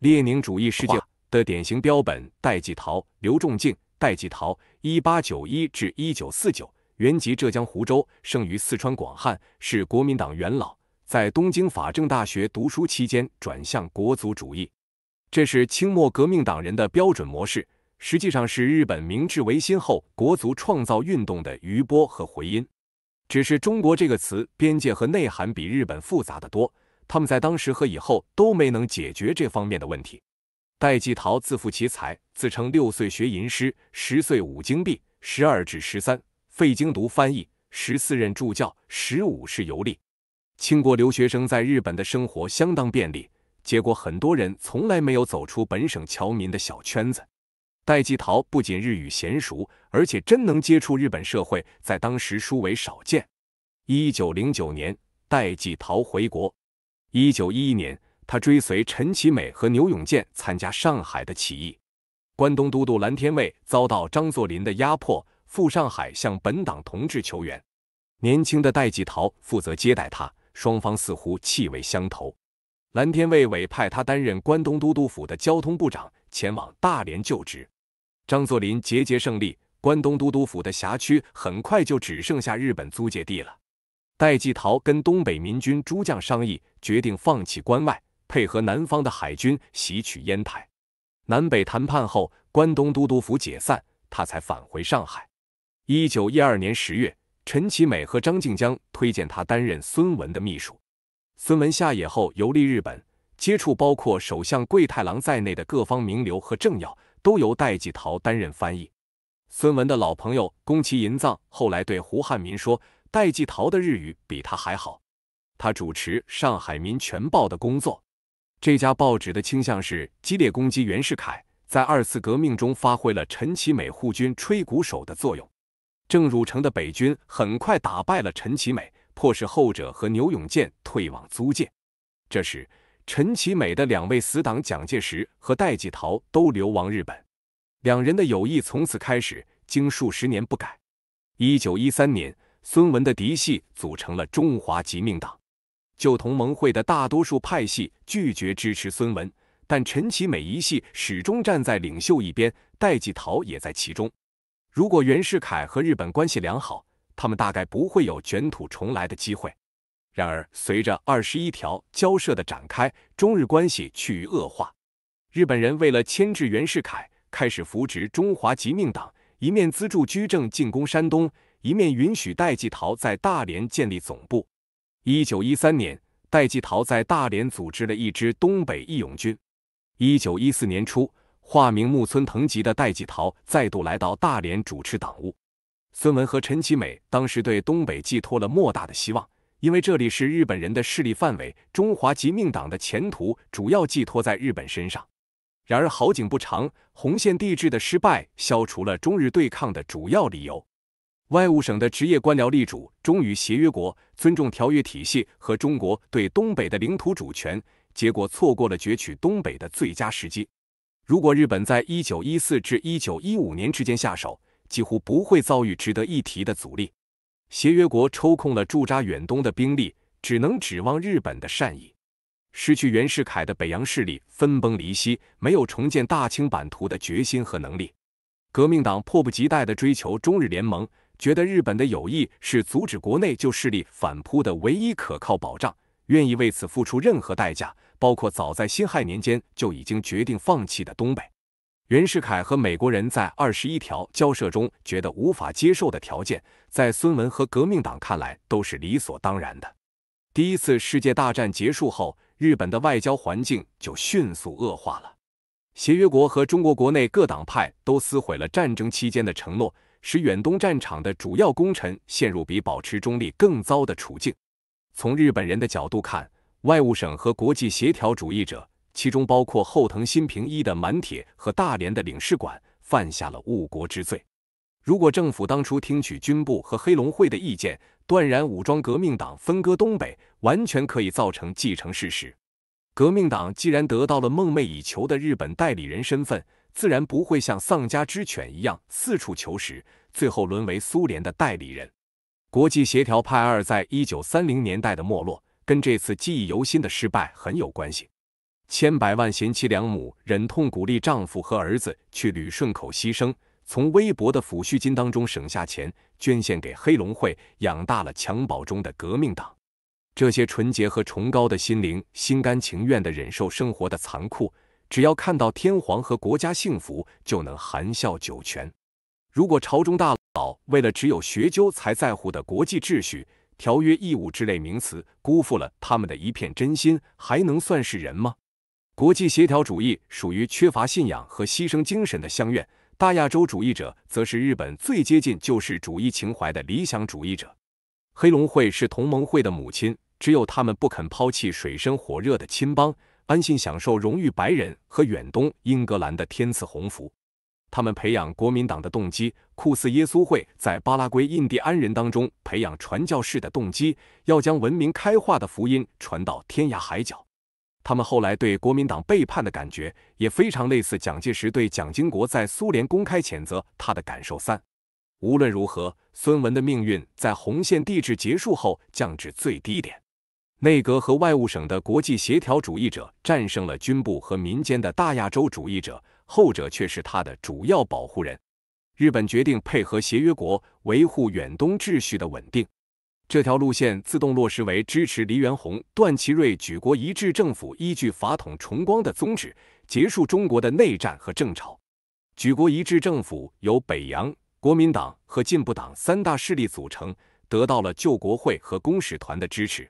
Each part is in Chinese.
列宁主义世界的典型标本：戴季陶、刘仲敬。戴季陶，一八九一至一九四九，原籍浙江湖州，生于四川广汉，是国民党元老。在东京法政大学读书期间转向国族主义，这是清末革命党人的标准模式，实际上是日本明治维新后国族创造运动的余波和回音。只是“中国”这个词边界和内涵比日本复杂的多。他们在当时和以后都没能解决这方面的问题。戴季陶自负其才，自称六岁学吟诗，十岁五经毕，十二至十三费精读翻译，十四任助教，十五是游历。清国留学生在日本的生活相当便利，结果很多人从来没有走出本省侨民的小圈子。戴季陶不仅日语娴熟，而且真能接触日本社会，在当时殊为少见。一九零九年，戴季陶回国。一九一一年，他追随陈其美和牛永健参加上海的起义。关东都督蓝天卫遭到张作霖的压迫，赴上海向本党同志求援。年轻的戴季陶负责接待他，双方似乎气味相投。蓝天卫委派他担任关东都督府的交通部长，前往大连就职。张作霖节节胜利，关东都督府的辖区很快就只剩下日本租界地了。戴季陶跟东北民军诸将商议，决定放弃关外，配合南方的海军袭取烟台。南北谈判后，关东都督府解散，他才返回上海。一九一二年十月，陈其美和张静江推荐他担任孙文的秘书。孙文下野后，游历日本，接触包括首相桂太郎在内的各方名流和政要，都由戴季陶担任翻译。孙文的老朋友宫崎寅藏后来对胡汉民说。戴季陶的日语比他还好。他主持《上海民权报》的工作，这家报纸的倾向是激烈攻击袁世凯，在二次革命中发挥了陈其美护军吹鼓手的作用。郑汝成的北军很快打败了陈其美，迫使后者和牛永健退往租界。这时，陈其美的两位死党蒋介石和戴季陶都流亡日本，两人的友谊从此开始，经数十年不改。一九一三年。孙文的嫡系组成了中华革命党，旧同盟会的大多数派系拒绝支持孙文，但陈其美一系始终站在领袖一边，戴季陶也在其中。如果袁世凯和日本关系良好，他们大概不会有卷土重来的机会。然而，随着二十一条交涉的展开，中日关系趋于恶化。日本人为了牵制袁世凯，开始扶植中华革命党，一面资助居正进攻山东。一面允许戴季陶在大连建立总部。一九一三年，戴季陶在大连组织了一支东北义勇军。一九一四年初，化名木村藤吉的戴季陶再度来到大连主持党务。孙文和陈其美当时对东北寄托了莫大的希望，因为这里是日本人的势力范围，中华革命党的前途主要寄托在日本身上。然而好景不长，红线地制的失败消除了中日对抗的主要理由。外务省的职业官僚力主忠于协约国，尊重条约体系和中国对东北的领土主权，结果错过了攫取东北的最佳时机。如果日本在一九一四至一九一五年之间下手，几乎不会遭遇值得一提的阻力。协约国抽空了驻扎远东的兵力，只能指望日本的善意。失去袁世凯的北洋势力分崩离析，没有重建大清版图的决心和能力。革命党迫不及待地追求中日联盟。觉得日本的友谊是阻止国内旧势力反扑的唯一可靠保障，愿意为此付出任何代价，包括早在辛亥年间就已经决定放弃的东北。袁世凯和美国人，在二十一条交涉中觉得无法接受的条件，在孙文和革命党看来都是理所当然的。第一次世界大战结束后，日本的外交环境就迅速恶化了，协约国和中国国内各党派都撕毁了战争期间的承诺。使远东战场的主要功臣陷入比保持中立更糟的处境。从日本人的角度看，外务省和国际协调主义者，其中包括后藤新平一的满铁和大连的领事馆，犯下了误国之罪。如果政府当初听取军部和黑龙会的意见，断然武装革命党分割东北，完全可以造成既成事实。革命党既然得到了梦寐以求的日本代理人身份。自然不会像丧家之犬一样四处求食，最后沦为苏联的代理人。国际协调派二在一九三零年代的没落，跟这次记忆犹新的失败很有关系。千百万贤妻良母忍痛鼓励丈夫和儿子去旅顺口牺牲，从微薄的抚恤金当中省下钱，捐献给黑龙会，养大了襁褓中的革命党。这些纯洁和崇高的心灵，心甘情愿地忍受生活的残酷。只要看到天皇和国家幸福，就能含笑九泉。如果朝中大佬为了只有学究才在乎的国际秩序、条约义务之类名词，辜负了他们的一片真心，还能算是人吗？国际协调主义属于缺乏信仰和牺牲精神的乡愿，大亚洲主义者则是日本最接近救世主义情怀的理想主义者。黑龙会是同盟会的母亲，只有他们不肯抛弃水深火热的亲邦。安心享受荣誉白人和远东英格兰的天赐鸿福。他们培养国民党的动机，酷似耶稣会在巴拉圭印第安人当中培养传教士的动机，要将文明开化的福音传到天涯海角。他们后来对国民党背叛的感觉，也非常类似蒋介石对蒋经国在苏联公开谴责他的感受。三，无论如何，孙文的命运在红线地质结束后降至最低点。内阁和外务省的国际协调主义者战胜了军部和民间的大亚洲主义者，后者却是他的主要保护人。日本决定配合协约国维护远东秩序的稳定，这条路线自动落实为支持黎元洪、段祺瑞举国一致政府，依据法统崇光的宗旨，结束中国的内战和政潮。举国一致政府由北洋、国民党和进步党三大势力组成，得到了救国会和公使团的支持。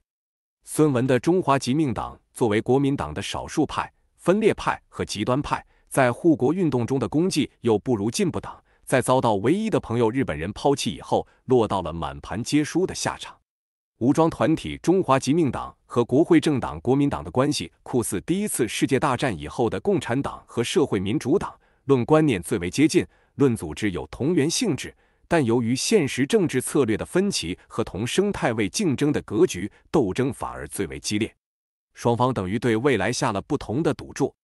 孙文的中华革命党作为国民党的少数派、分裂派和极端派，在护国运动中的功绩又不如进步党，在遭到唯一的朋友日本人抛弃以后，落到了满盘皆输的下场。武装团体中华革命党和国会政党国民党的关系，酷似第一次世界大战以后的共产党和社会民主党，论观念最为接近，论组织有同源性质。但由于现实政治策略的分歧和同生态位竞争的格局斗争，反而最为激烈。双方等于对未来下了不同的赌注。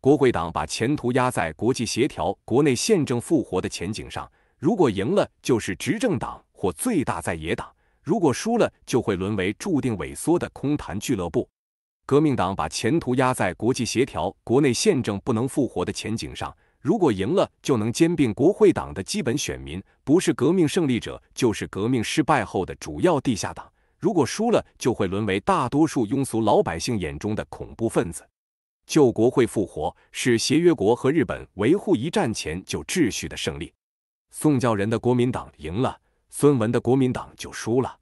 国会党把前途压在国际协调、国内宪政复活的前景上，如果赢了，就是执政党或最大在野党；如果输了，就会沦为注定萎缩的空谈俱乐部。革命党把前途压在国际协调、国内宪政不能复活的前景上。如果赢了，就能兼并国会党的基本选民，不是革命胜利者，就是革命失败后的主要地下党；如果输了，就会沦为大多数庸俗老百姓眼中的恐怖分子。救国会复活是协约国和日本维护一战前旧秩序的胜利。宋教仁的国民党赢了，孙文的国民党就输了。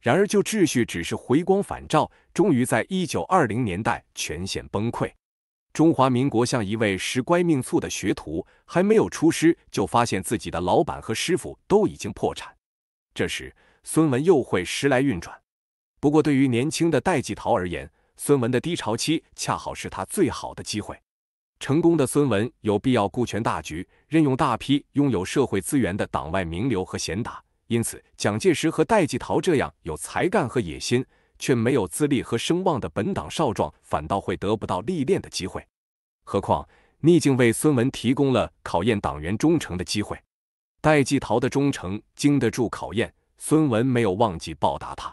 然而，旧秩序只是回光返照，终于在一九二零年代全线崩溃。中华民国像一位食乖命醋的学徒，还没有出师，就发现自己的老板和师傅都已经破产。这时，孙文又会时来运转。不过，对于年轻的戴季陶而言，孙文的低潮期恰好是他最好的机会。成功的孙文有必要顾全大局，任用大批拥有社会资源的党外名流和贤达。因此，蒋介石和戴季陶这样有才干和野心。却没有资历和声望的本党少壮，反倒会得不到历练的机会。何况逆境为孙文提供了考验党员忠诚的机会，戴季陶的忠诚经得住考验。孙文没有忘记报答他。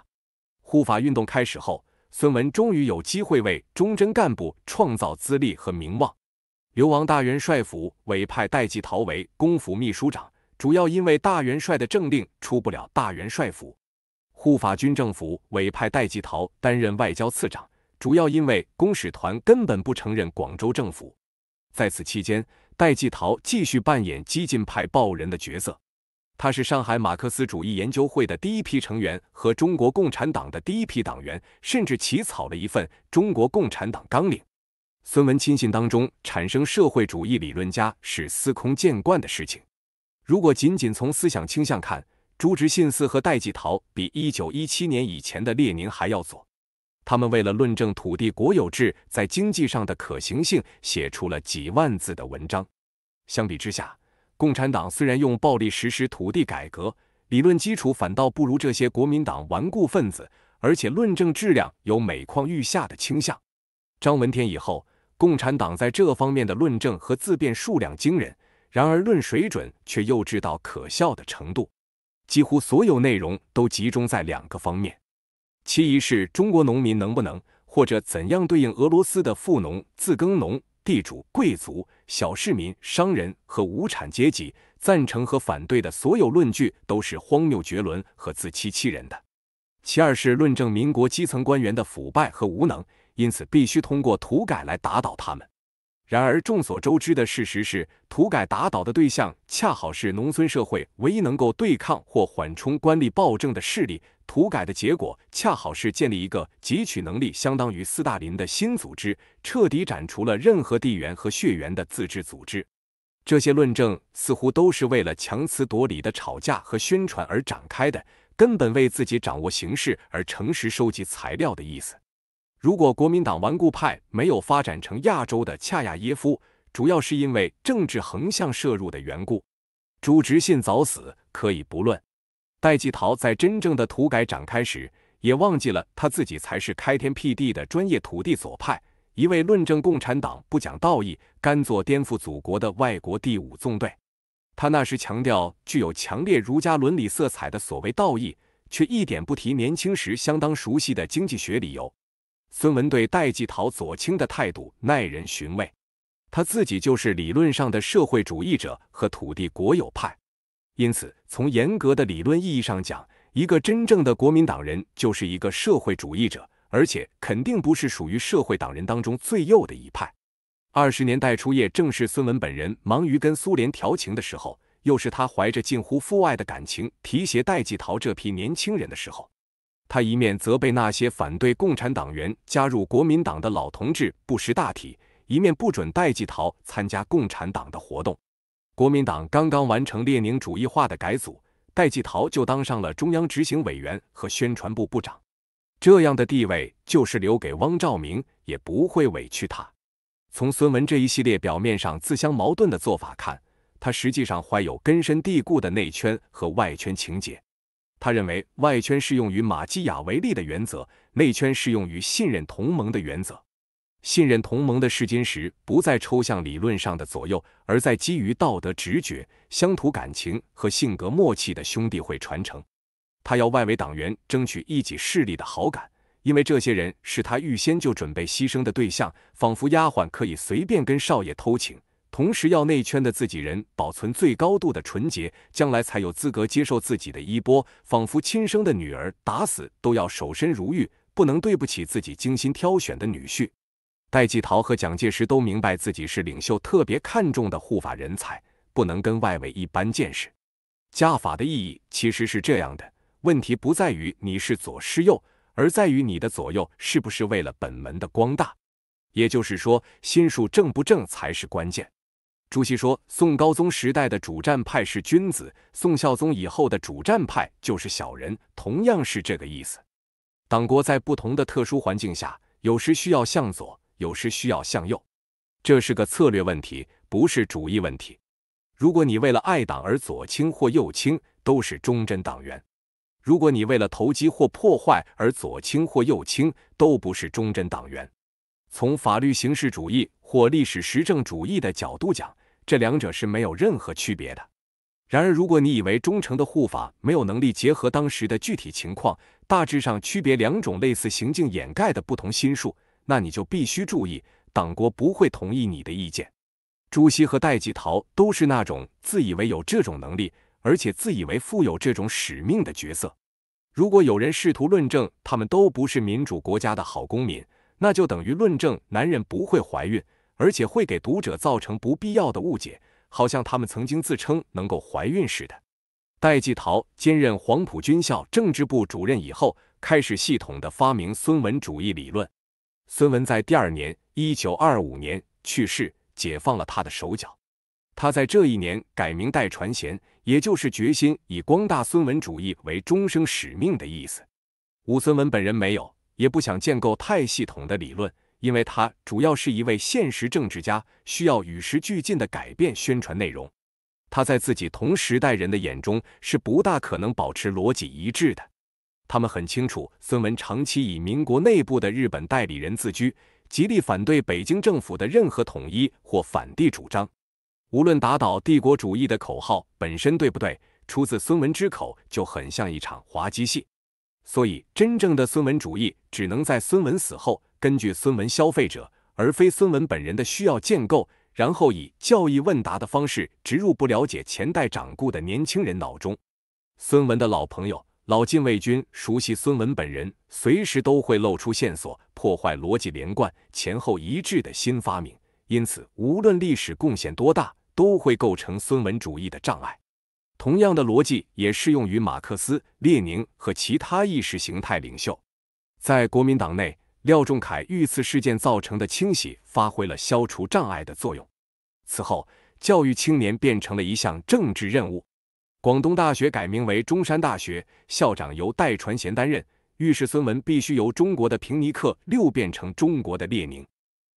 护法运动开始后，孙文终于有机会为忠贞干部创造资历和名望。流亡大元帅府委派戴季陶为公府秘书长，主要因为大元帅的政令出不了大元帅府。护法军政府委派戴季陶担任外交次长，主要因为公使团根本不承认广州政府。在此期间，戴季陶继续扮演激进派报人的角色。他是上海马克思主义研究会的第一批成员和中国共产党的第一批党员，甚至起草了一份《中国共产党纲领》。孙文亲信当中产生社会主义理论家是司空见惯的事情。如果仅仅从思想倾向看，朱执信四和戴季陶比一九一七年以前的列宁还要左，他们为了论证土地国有制在经济上的可行性，写出了几万字的文章。相比之下，共产党虽然用暴力实施土地改革，理论基础反倒不如这些国民党顽固分子，而且论证质量有每况愈下的倾向。张闻天以后，共产党在这方面的论证和自辩数量惊人，然而论水准却幼稚到可笑的程度。几乎所有内容都集中在两个方面，其一是中国农民能不能或者怎样对应俄罗斯的富农、自耕农、地主、贵族、小市民、商人和无产阶级，赞成和反对的所有论据都是荒谬绝伦和自欺欺人的；其二是论证民国基层官员的腐败和无能，因此必须通过土改来打倒他们。然而，众所周知的事实是，土改打倒的对象恰好是农村社会唯一能够对抗或缓冲官吏暴政的势力。土改的结果恰好是建立一个汲取能力相当于斯大林的新组织，彻底斩除了任何地缘和血缘的自治组织。这些论证似乎都是为了强词夺理的吵架和宣传而展开的，根本为自己掌握形势而诚实收集材料的意思。如果国民党顽固派没有发展成亚洲的恰亚耶夫，主要是因为政治横向摄入的缘故。朱执信早死可以不论，戴季陶在真正的土改展开时，也忘记了他自己才是开天辟地的专业土地左派，一味论证共产党不讲道义，甘做颠覆祖国的外国第五纵队。他那时强调具有强烈儒家伦理色彩的所谓道义，却一点不提年轻时相当熟悉的经济学理由。孙文对戴季陶、左倾的态度耐人寻味，他自己就是理论上的社会主义者和土地国有派，因此从严格的理论意义上讲，一个真正的国民党人就是一个社会主义者，而且肯定不是属于社会党人当中最右的一派。二十年代初叶，正是孙文本人忙于跟苏联调情的时候，又是他怀着近乎父爱的感情提携戴季陶这批年轻人的时候。他一面责备那些反对共产党员加入国民党的老同志不识大体，一面不准戴季陶参加共产党的活动。国民党刚刚完成列宁主义化的改组，戴季陶就当上了中央执行委员和宣传部部长，这样的地位就是留给汪兆铭也不会委屈他。从孙文这一系列表面上自相矛盾的做法看，他实际上怀有根深蒂固的内圈和外圈情节。他认为外圈适用于马基雅维利的原则，内圈适用于信任同盟的原则。信任同盟的试金石不在抽象理论上的左右，而在基于道德直觉、乡土感情和性格默契的兄弟会传承。他要外围党员争取一己势力的好感，因为这些人是他预先就准备牺牲的对象，仿佛丫鬟可以随便跟少爷偷情。同时要内圈的自己人保存最高度的纯洁，将来才有资格接受自己的衣钵，仿佛亲生的女儿，打死都要守身如玉，不能对不起自己精心挑选的女婿。戴季陶和蒋介石都明白自己是领袖特别看重的护法人才，不能跟外围一般见识。家法的意义其实是这样的：问题不在于你是左是右，而在于你的左右是不是为了本门的光大。也就是说，心术正不正才是关键。朱熹说：“宋高宗时代的主战派是君子，宋孝宗以后的主战派就是小人，同样是这个意思。党国在不同的特殊环境下，有时需要向左，有时需要向右，这是个策略问题，不是主义问题。如果你为了爱党而左倾或右倾，都是忠贞党员；如果你为了投机或破坏而左倾或右倾，都不是忠贞党员。从法律形式主义或历史实证主义的角度讲。”这两者是没有任何区别的。然而，如果你以为忠诚的护法没有能力结合当时的具体情况，大致上区别两种类似行径掩盖的不同心术，那你就必须注意，党国不会同意你的意见。朱熹和戴季陶都是那种自以为有这种能力，而且自以为负有这种使命的角色。如果有人试图论证他们都不是民主国家的好公民，那就等于论证男人不会怀孕。而且会给读者造成不必要的误解，好像他们曾经自称能够怀孕似的。戴季陶兼任黄埔军校政治部主任以后，开始系统的发明孙文主义理论。孙文在第二年，一九二五年去世，解放了他的手脚。他在这一年改名戴传贤，也就是决心以光大孙文主义为终生使命的意思。武孙文本人没有，也不想建构太系统的理论。因为他主要是一位现实政治家，需要与时俱进的改变宣传内容。他在自己同时代人的眼中是不大可能保持逻辑一致的。他们很清楚，孙文长期以民国内部的日本代理人自居，极力反对北京政府的任何统一或反帝主张。无论打倒帝国主义的口号本身对不对，出自孙文之口就很像一场滑稽戏。所以，真正的孙文主义只能在孙文死后。根据孙文消费者而非孙文本人的需要建构，然后以教义问答的方式植入不了解前代掌故的年轻人脑中。孙文的老朋友老禁卫军熟悉孙文本人，随时都会露出线索，破坏逻辑连贯、前后一致的新发明。因此，无论历史贡献多大，都会构成孙文主义的障碍。同样的逻辑也适用于马克思、列宁和其他意识形态领袖，在国民党内。廖仲恺遇刺事件造成的清洗发挥了消除障碍的作用。此后，教育青年变成了一项政治任务。广东大学改名为中山大学，校长由戴传贤担任。遇事孙文必须由中国的平尼克六变成中国的列宁。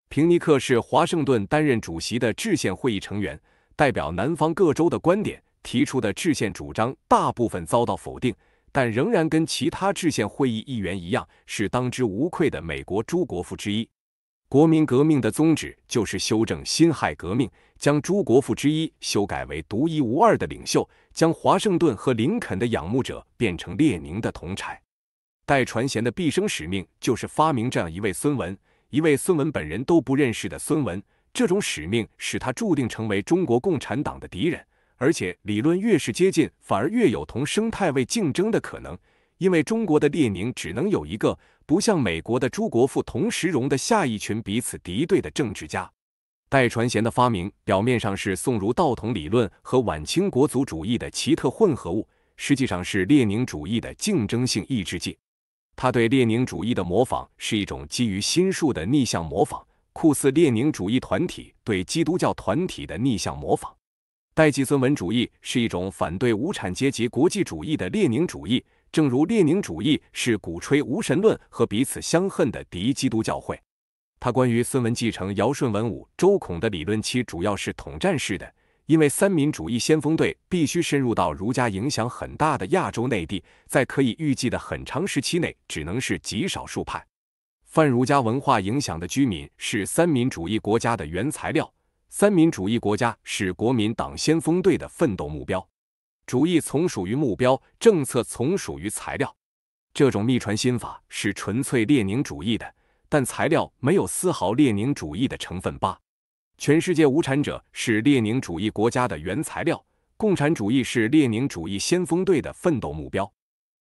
平尼克是华盛顿担任主席的制宪会议成员，代表南方各州的观点提出的制宪主张大部分遭到否定。但仍然跟其他制宪会议议员一样，是当之无愧的美国诸国父之一。国民革命的宗旨就是修正辛亥革命，将诸国父之一修改为独一无二的领袖，将华盛顿和林肯的仰慕者变成列宁的同产。戴传贤的毕生使命就是发明这样一位孙文，一位孙文本人都不认识的孙文。这种使命使他注定成为中国共产党的敌人。而且理论越是接近，反而越有同生态位竞争的可能。因为中国的列宁只能有一个，不像美国的朱国富同时容得下一群彼此敌对的政治家。戴传贤的发明表面上是宋儒道统理论和晚清国族主义的奇特混合物，实际上是列宁主义的竞争性抑制剂。他对列宁主义的模仿是一种基于心术的逆向模仿，酷似列宁主义团体对基督教团体的逆向模仿。代际孙文主义是一种反对无产阶级国际主义的列宁主义，正如列宁主义是鼓吹无神论和彼此相恨的敌基督教会。他关于孙文继承尧舜文武周孔的理论期，主要是统战式的，因为三民主义先锋队必须深入到儒家影响很大的亚洲内地，在可以预计的很长时期内，只能是极少数派。泛儒家文化影响的居民是三民主义国家的原材料。三民主义国家是国民党先锋队的奋斗目标，主义从属于目标，政策从属于材料。这种秘传心法是纯粹列宁主义的，但材料没有丝毫列宁主义的成分吧？全世界无产者是列宁主义国家的原材料，共产主义是列宁主义先锋队的奋斗目标，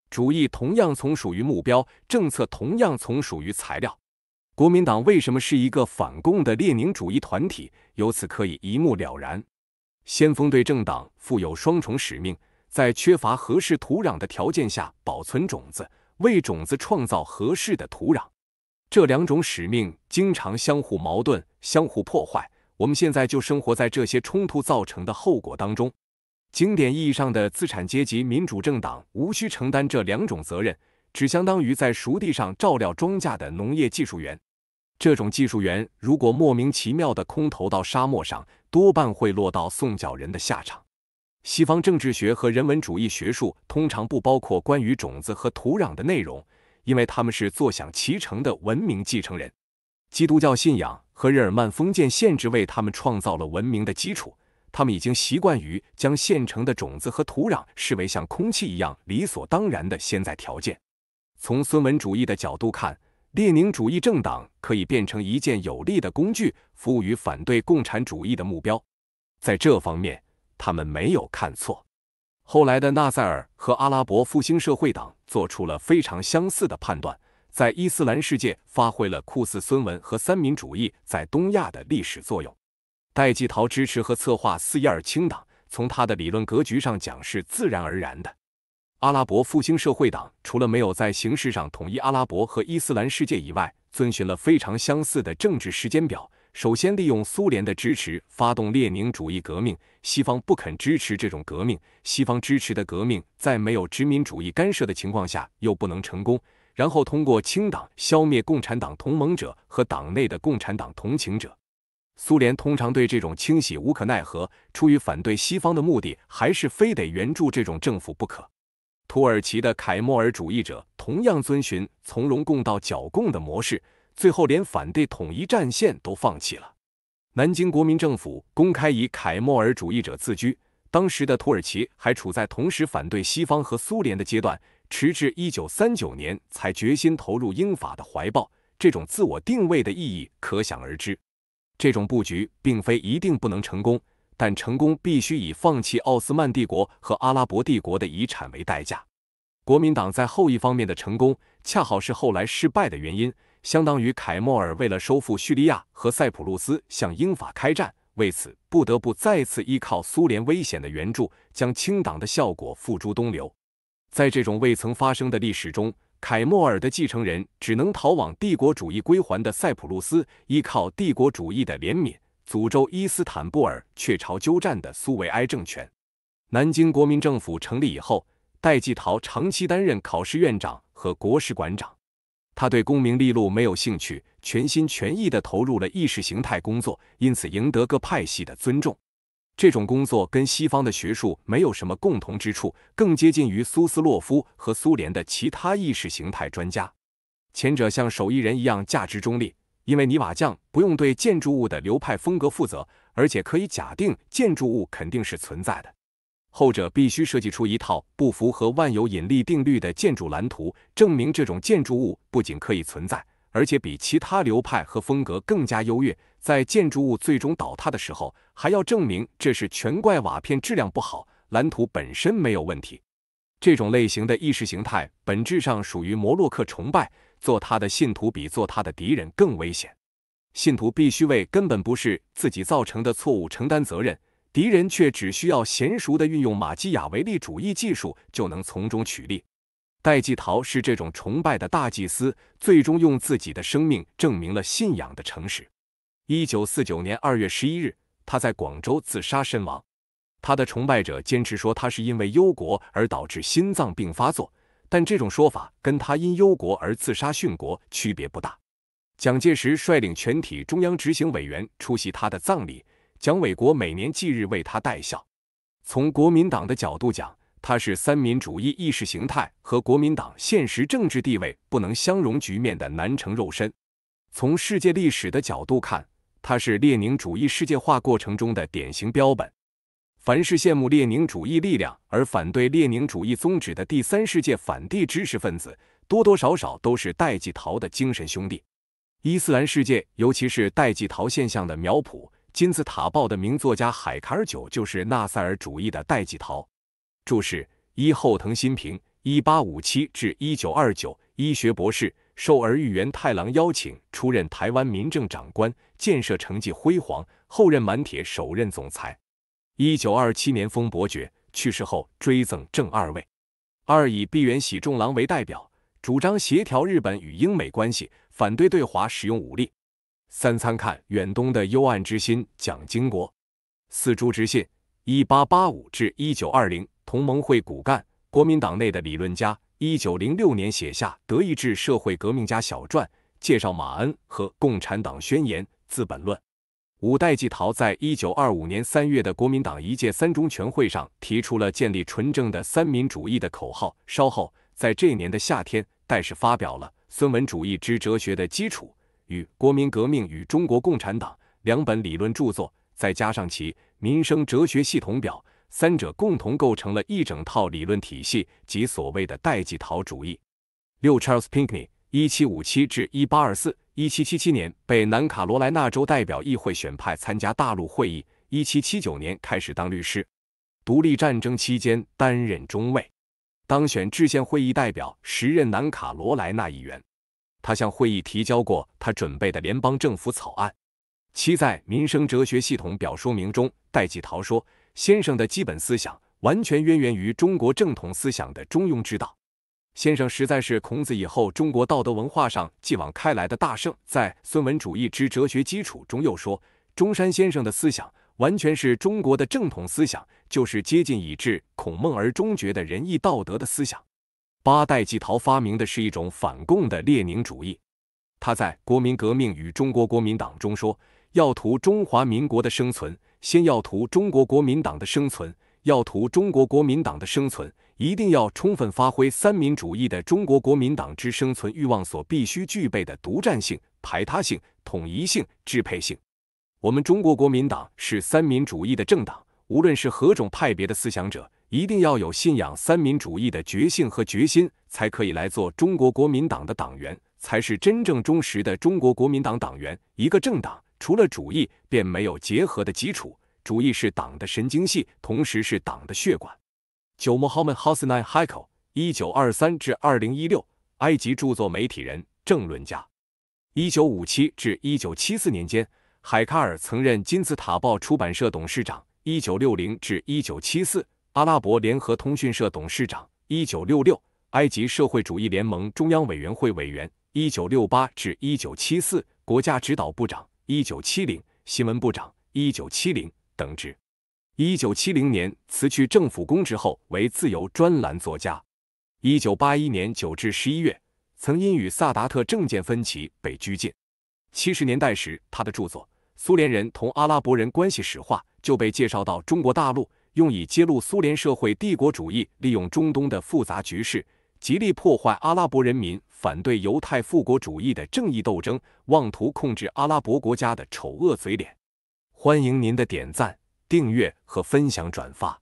主义同样从属于目标，政策同样从属于材料。国民党为什么是一个反共的列宁主义团体？由此可以一目了然。先锋队政党负有双重使命：在缺乏合适土壤的条件下保存种子，为种子创造合适的土壤。这两种使命经常相互矛盾、相互破坏。我们现在就生活在这些冲突造成的后果当中。经典意义上的资产阶级民主政党无需承担这两种责任，只相当于在熟地上照料庄稼的农业技术员。这种技术员如果莫名其妙的空投到沙漠上，多半会落到送脚人的下场。西方政治学和人文主义学术通常不包括关于种子和土壤的内容，因为他们是坐享其成的文明继承人。基督教信仰和日耳曼封建限制为他们创造了文明的基础，他们已经习惯于将现成的种子和土壤视为像空气一样理所当然的先在条件。从孙文主义的角度看。列宁主义政党可以变成一件有力的工具，服务于反对共产主义的目标。在这方面，他们没有看错。后来的纳赛尔和阿拉伯复兴社会党做出了非常相似的判断，在伊斯兰世界发挥了酷似孙文和三民主义在东亚的历史作用。戴季陶支持和策划四一二清党，从他的理论格局上讲是自然而然的。阿拉伯复兴社会党除了没有在形式上统一阿拉伯和伊斯兰世界以外，遵循了非常相似的政治时间表。首先，利用苏联的支持发动列宁主义革命，西方不肯支持这种革命；西方支持的革命在没有殖民主义干涉的情况下又不能成功。然后，通过清党消灭共产党同盟者和党内的共产党同情者。苏联通常对这种清洗无可奈何，出于反对西方的目的，还是非得援助这种政府不可。土耳其的凯莫尔主义者同样遵循从容共到剿共的模式，最后连反对统一战线都放弃了。南京国民政府公开以凯莫尔主义者自居，当时的土耳其还处在同时反对西方和苏联的阶段，直至一九三九年才决心投入英法的怀抱。这种自我定位的意义可想而知。这种布局并非一定不能成功。但成功必须以放弃奥斯曼帝国和阿拉伯帝国的遗产为代价。国民党在后一方面的成功，恰好是后来失败的原因。相当于凯莫尔为了收复叙利亚和塞浦路斯向英法开战，为此不得不再次依靠苏联危险的援助，将清党的效果付诸东流。在这种未曾发生的历史中，凯莫尔的继承人只能逃往帝国主义归还的塞浦路斯，依靠帝国主义的怜悯。诅咒伊斯坦布尔雀巢鸠占的苏维埃政权。南京国民政府成立以后，戴季陶长期担任考试院长和国史馆长。他对功名利禄没有兴趣，全心全意地投入了意识形态工作，因此赢得各派系的尊重。这种工作跟西方的学术没有什么共同之处，更接近于苏斯洛夫和苏联的其他意识形态专家。前者像手艺人一样价值中立。因为泥瓦匠不用对建筑物的流派风格负责，而且可以假定建筑物肯定是存在的。后者必须设计出一套不符合万有引力定律的建筑蓝图，证明这种建筑物不仅可以存在，而且比其他流派和风格更加优越。在建筑物最终倒塌的时候，还要证明这是全怪瓦片质量不好，蓝图本身没有问题。这种类型的意识形态本质上属于摩洛克崇拜。做他的信徒比做他的敌人更危险。信徒必须为根本不是自己造成的错误承担责任，敌人却只需要娴熟的运用马基雅维利主义技术就能从中取利。戴季陶是这种崇拜的大祭司，最终用自己的生命证明了信仰的诚实。一九四九年二月十一日，他在广州自杀身亡。他的崇拜者坚持说，他是因为忧国而导致心脏病发作。但这种说法跟他因忧国而自杀殉国区别不大。蒋介石率领全体中央执行委员出席他的葬礼，蒋纬国每年忌日为他戴孝。从国民党的角度讲，他是三民主义意识形态和国民党现实政治地位不能相容局面的难成肉身；从世界历史的角度看，他是列宁主义世界化过程中的典型标本。凡是羡慕列宁主义力量而反对列宁主义宗旨的第三世界反帝知识分子，多多少少都是戴季陶的精神兄弟。伊斯兰世界，尤其是戴季陶现象的苗圃，《金字塔报》的名作家海卡尔九就是纳塞尔主义的戴季陶。注释：一后藤新平 （1857-1929），医学博士，受儿玉元太郎邀请出任台湾民政长官，建设成绩辉煌，后任满铁首任总裁。一九二七年封伯爵，去世后追赠正二位。二以毕沅喜重郎为代表，主张协调日本与英美关系，反对对华使用武力。三参看远东的幽暗之心——蒋经国。四朱执信，一八八五至一九二零，同盟会骨干，国民党内的理论家。一九零六年写下《德意志社会革命家小传》，介绍马恩和《共产党宣言》《资本论》。五代季陶在1925年3月的国民党一届三中全会上提出了建立纯正的三民主义的口号。稍后，在这年的夏天，戴氏发表了《孙文主义之哲学的基础》与《国民革命与中国共产党》两本理论著作，再加上其《民生哲学系统表》，三者共同构成了一整套理论体系及所谓的代季陶主义。六 Charles Pinckney，1757-1824。一七七七年被南卡罗来纳州代表议会选派参加大陆会议。一七七九年开始当律师。独立战争期间担任中尉，当选制宪会议代表，时任南卡罗来纳议员。他向会议提交过他准备的联邦政府草案。其在《民生哲学系统表说明》中，戴季陶说：“先生的基本思想完全渊源于中国正统思想的中庸之道。”先生实在是孔子以后中国道德文化上继往开来的大圣。在孙文主义之哲学基础中，又说中山先生的思想完全是中国的正统思想，就是接近以至孔孟而终觉的仁义道德的思想。八代季陶发明的是一种反共的列宁主义。他在《国民革命与中国国民党》中说：要图中华民国的生存，先要图中国国民党的生存；要图中国国民党的生存。一定要充分发挥三民主义的中国国民党之生存欲望所必须具备的独占性、排他性、统一性、支配性。我们中国国民党是三民主义的政党，无论是何种派别的思想者，一定要有信仰三民主义的决心和决心，才可以来做中国国民党的党员，才是真正忠实的中国国民党党员。一个政党除了主义，便没有结合的基础，主义是党的神经系，同时是党的血管。九 Mohammed Hosni Haiko，一九二三至二零一六，埃及著作、媒体人、政论家。一九五七至一九七四年间，海卡尔曾任金字塔报出版社董事长；一九六零至一九七四，阿拉伯联合通讯社董事长；一九六六，埃及社会主义联盟中央委员会委员；一九六八至一九七四，国家指导部长；一九七零，新闻部长；一九七零等职。一九七零年辞去政府公职后，为自由专栏作家。一九八一年九至十一月，曾因与萨达特政见分歧被拘禁。七十年代时，他的著作《苏联人同阿拉伯人关系史话》就被介绍到中国大陆，用以揭露苏联社会帝国主义利用中东的复杂局势，极力破坏阿拉伯人民反对犹太复国主义的正义斗争，妄图控制阿拉伯国家的丑恶嘴脸。欢迎您的点赞。订阅和分享、转发。